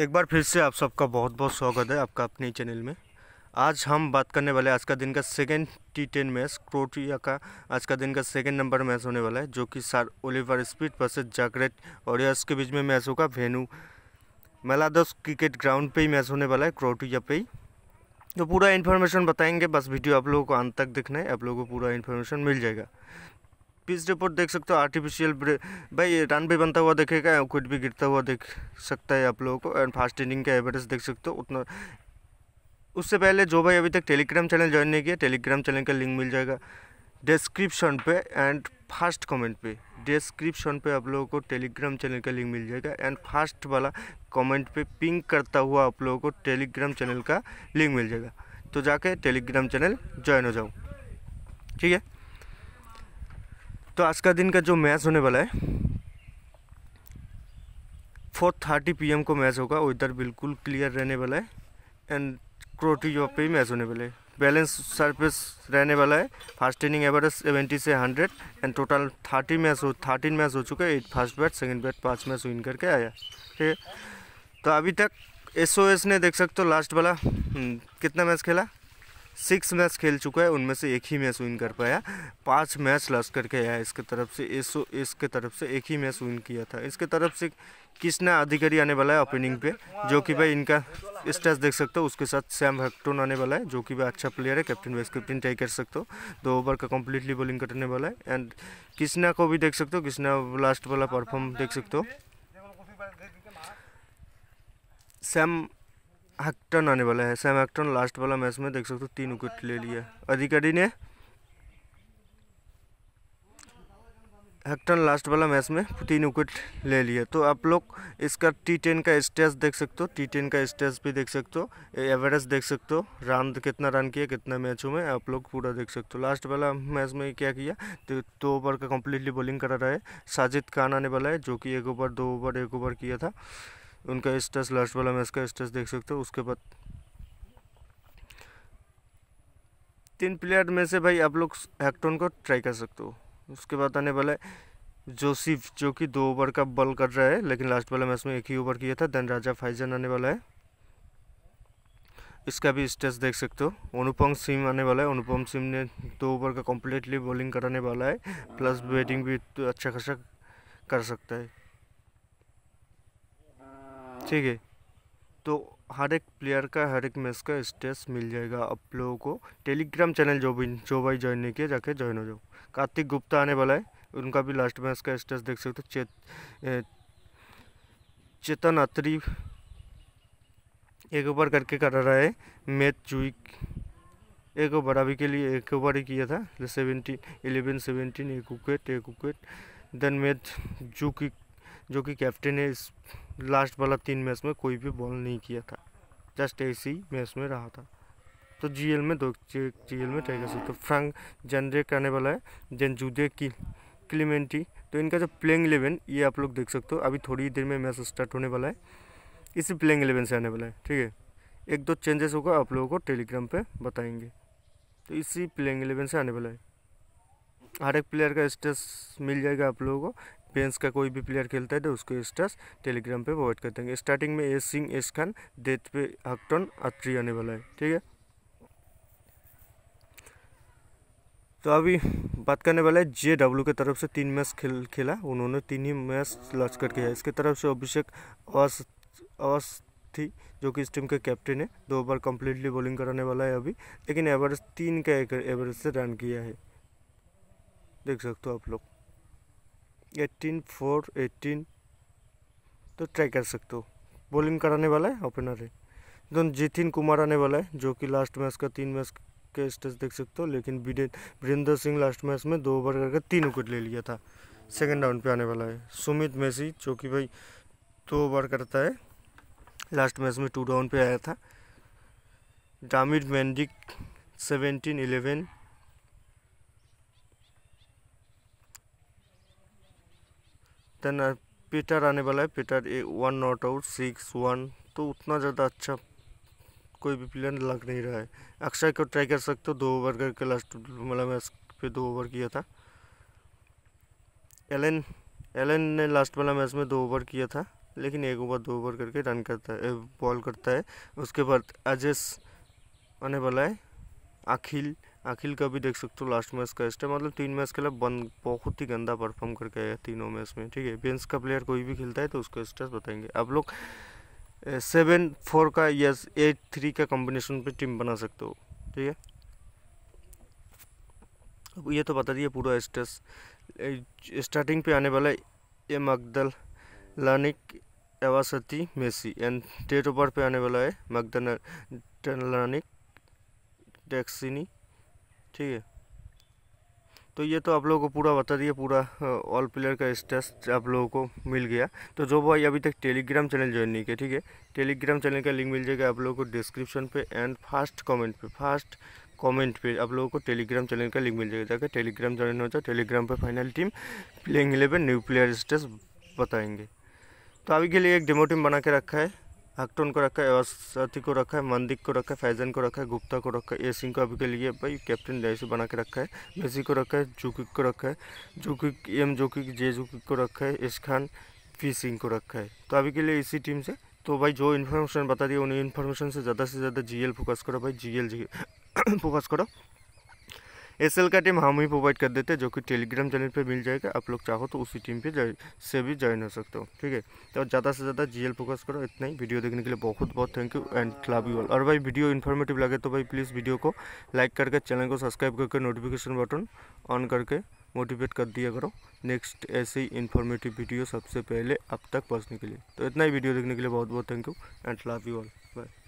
एक बार फिर से आप सबका बहुत बहुत स्वागत है आपका अपने चैनल में आज हम बात करने वाले आज का दिन का second T ten match Croatia का आज का दिन का सेकेंड नंबर मैच होने वाला है जो कि सर ओलिवर स्पीड वर्सेज जागरेट यस के बीच में मैच होगा वेनू मेलादस क्रिकेट ग्राउंड पे ही मैच होने वाला है क्रोटिया पे ही तो पूरा इन्फॉर्मेशन बताएंगे बस वीडियो आप लोगों को अंत तक देखना है आप लोगों को पूरा इन्फॉर्मेशन मिल जाएगा पीस रिपोर्ट देख सकते हो आर्टिफिशियल भाई रन भी बनता हुआ देखेगा कुछ भी गिरता हुआ देख सकता है आप लोगों को एंड फास्ट इनिंग का एवरेज देख सकते हो उतना उससे पहले जो भाई अभी तक टेलीग्राम चैनल ज्वाइन नहीं किया टेलीग्राम चैनल का लिंक मिल जाएगा डिस्क्रिप्शन पे एंड फर्स्ट कमेंट पे डिस्क्रिप्शन पे आप लोगों को टेलीग्राम चैनल का लिंक मिल जाएगा एंड फर्स्ट वाला कमेंट पे पिंक करता हुआ आप लोगों को टेलीग्राम चैनल का लिंक मिल जाएगा तो जाके टेलीग्राम चैनल ज्वाइन हो जाओ ठीक है तो आज का दिन का जो मैच होने वाला है फोर थर्टी पी को मैच होगा वेदर बिल्कुल क्लियर रहने वाला है एंड जॉब पे ही मैच होने वाला है बैलेंस सरफेस रहने वाला है फर्स्ट इनिंग एवरेज सेवेंटी से hundred and total thirty match हो थर्टीन मैच हो चुके हैं eight first bat second bat पांच मैच विन करके आया ठीक है तो अभी तक एस ने देख सकते हो लास्ट वाला हम्म, कितना मैच खेला सिक्स मैच खेल चुका है उनमें से एक ही मैच विन कर पाया पांच मैच लॉस करके आया इसके तरफ से इस इसके तरफ से एक ही मैच विन किया था इसके तरफ से कृष्णा अधिकारी आने वाला है ओपनिंग पे जो कि भाई इनका स्टेज देख सकते हो उसके साथ सैम हेक्टोन आने वाला है जो कि भाई अच्छा प्लेयर है कैप्टन वाइस कैप्टन ट्राई कर सकते हो दो ओवर का कंप्लीटली बॉलिंग करने वाला है एंड कृष्णा को भी देख सकते हो कृष्णा लास्ट वाला परफॉर्म देख सकते हो सैम हैक्टन आने वाला है सैम हैक्टन लास्ट वाला मैच में देख सकते हो तीन विकेट ले लिया अधिकारी ने हैक्टन लास्ट वाला मैच में तीन विकेट ले लिया तो आप लोग इसका टी टेन का स्टेज देख सकते हो टी टेन का स्टेज भी देख सकते हो एवरेज देख सकते हो रन कितना रन किया कितना मैचों में आप लोग पूरा देख सकते हो लास्ट वाला मैच में क्या किया तो दो ओवर का कम्प्लीटली बॉलिंग करा रहा है साजिद खान आने वाला है जो कि एक ओवर दो ओवर एक ओवर किया था उनका स्टेस लास्ट वाला मैच का स्टेस देख सकते हो उसके बाद तीन प्लेयर में से भाई आप लोग हैक्टोन को ट्राई कर सकते हो उसके बाद आने वाला है जोसिफ जो कि दो ओवर का बॉल कर रहा है लेकिन लास्ट वाला मैच में एक ही ओवर किया था देन राजा फाइजन आने वाला है इसका भी स्टेस देख सकते हो अनुपम सिंह आने वाला है अनुपम सिंह ने दो ओवर का कम्प्लीटली बॉलिंग कराने वाला है प्लस बैटिंग भी तो अच्छा खासा कर सकता है ठीक है तो हर एक प्लेयर का हर एक मैच का स्टेस मिल जाएगा आप लोगों को टेलीग्राम चैनल जो भी जो भाई ज्वाइन नहीं किया जाके ज्वाइन हो जाओ कार्तिक गुप्ता आने वाला है उनका भी लास्ट मैच का स्टेस देख सकते हो चेत चेतन अत्री एक ओवर करके कर रहा है मैच जुई एक ओवर अभी के लिए एक ओवर ही किया था सेवेंटीन एलेवन सेवेंटीन एक विकेट एक विकेट देन मैच जू की जो कि कैप्टन ने इस लास्ट वाला तीन मैच में कोई भी बॉल नहीं किया था जस्ट ऐसी मैच में रहा था तो जीएल में दो जीएल में टाइगर्स तो फ्रैंक जनरेट करने वाला है जेन जूदे की क्लीमेंटी तो इनका जो प्लेइंग इलेवन ये आप लोग देख सकते हो अभी थोड़ी देर में मैच स्टार्ट होने वाला है इसी प्लेइंग इलेवन से आने वाला है ठीक है एक दो चेंजेस होगा आप लोगों को टेलीग्राम पे बताएंगे तो इसी प्लेइंग इलेवन से आने वाला है हर एक प्लेयर का स्टेटस मिल जाएगा आप लोगों को पेंस का कोई भी प्लेयर खेलता है तो उसको स्टार्स टेलीग्राम पे प्रोवाइड करते हैं स्टार्टिंग में S Singh S Khan death पे हकटन अत्री आने वाला है ठीक है तो अभी बात करने वाला है जे डब्ल्यू के तरफ से तीन मैच खेल खेला उन्होंने तीन ही मैच लॉन्च कर है इसके तरफ से अभिषेक अवस थी जो कि इस टीम के कैप्टन है दो बार कंप्लीटली बॉलिंग कराने वाला है अभी लेकिन एवरेज तीन का एवरेज से रन किया है देख सकते हो आप लोग एट्टीन फोर एट्टीन तो ट्राई कर सकते हो बॉलिंग कराने वाला है ओपनर है एकदम जितिन कुमार आने वाला है जो कि लास्ट मैच का तीन मैच के स्टेज देख सकते हो लेकिन वीरेंद्र सिंह लास्ट मैच में दो ओवर करके तीन विकेट ले लिया था सेकेंड राउंड पे आने वाला है सुमित मेसी जो कि भाई दो ओवर करता है लास्ट मैच में टू डाउन पे आया था Damir Mandic seventeen eleven then Peter आने वाला है Peter A one not out six one तो उतना ज़्यादा अच्छा कोई भी प्लेयर लग नहीं रहा है अक्षय को ट्राई कर सकते हो दो ओवर करके लास्ट मतलब मैच पे दो ओवर किया था एलन एलन ने लास्ट वाला मैच में दो ओवर किया था लेकिन एक ओवर दो ओवर करके रन करता है बॉल करता है उसके बाद अजय आने वाला है अखिल अखिल का भी देख सकते हो लास्ट मैच का स्टे मतलब तीन मैच के लिए बंद बहुत ही गंदा परफॉर्म करके आया तीनों मैच में ठीक है बेंस का प्लेयर कोई भी खेलता है तो उसका स्टेटस बताएंगे आप लोग सेवन फोर का या एट थ्री का कॉम्बिनेशन पे टीम बना सकते हो ठीक है अब ये तो बता दिए पूरा स्टेस स्टार्टिंग पे आने वाला एम अकदल लानिक एवासती मेसी एंड डेट ओवर पे आने वाला है मकदल लानिक टैक्सिनी ठीक है तो ये तो आप लोगों को पूरा बता दिया पूरा ऑल प्लेयर का स्टेस आप लोगों को मिल गया तो जो भाई अभी तक टेलीग्राम चैनल ज्वाइन नहीं किया ठीक है टेलीग्राम चैनल का लिंक मिल जाएगा आप लोगों को डिस्क्रिप्शन पे एंड फास्ट कमेंट पे फास्ट कमेंट पे आप लोगों को टेलीग्राम चैनल का लिंक मिल जाएगा जाकर टेलीग्राम ज्वाइन हो जाए टेलीग्राम पर final team playing eleven new player stats बताएंगे तो अभी के लिए एक डेमो टीम बना के रखा है हकटोन को रखा है अस्थि को रखा है मंदिक को रखा है फैजन को रखा है गुप्ता को रखा है ए सिंह को अभी के लिए भाई कैप्टन जैसे बना के रखा है मेसी को रखा है जूकिक को रखा है जूकिक एम जोकिक जे जूकिक को रखा है एस खान पी सिंह को रखा है तो अभी के लिए इसी टीम से तो भाई जो इन्फॉर्मेशन बता दिया उन इन्फॉर्मेशन से ज़्यादा से ज़्यादा जीएल फोकस करो भाई जीएल जी फोकस करो एस का टीम हम ही प्रोवाइड कर देते हैं जो कि टेलीग्राम चैनल पर मिल जाएगा आप लोग चाहो तो उसी टीम पे से भी ज्वाइन हो सकते हो ठीक है तो ज़्यादा से ज़्यादा जी फोकस करो इतना ही वीडियो देखने के लिए बहुत बहुत thank you and love you all और भाई वीडियो इन्फॉर्मेटिव लगे तो भाई प्लीज़ वीडियो को लाइक करके चैनल को सब्सक्राइब करके नोटिफिकेशन बटन ऑन करके मोटिवेट कर दिया करो नेक्स्ट ऐसे ही इन्फॉर्मेटिव वीडियो सबसे पहले अब तक पहुँचने के लिए तो इतना ही वीडियो देखने के लिए बहुत बहुत thank you and love you all bye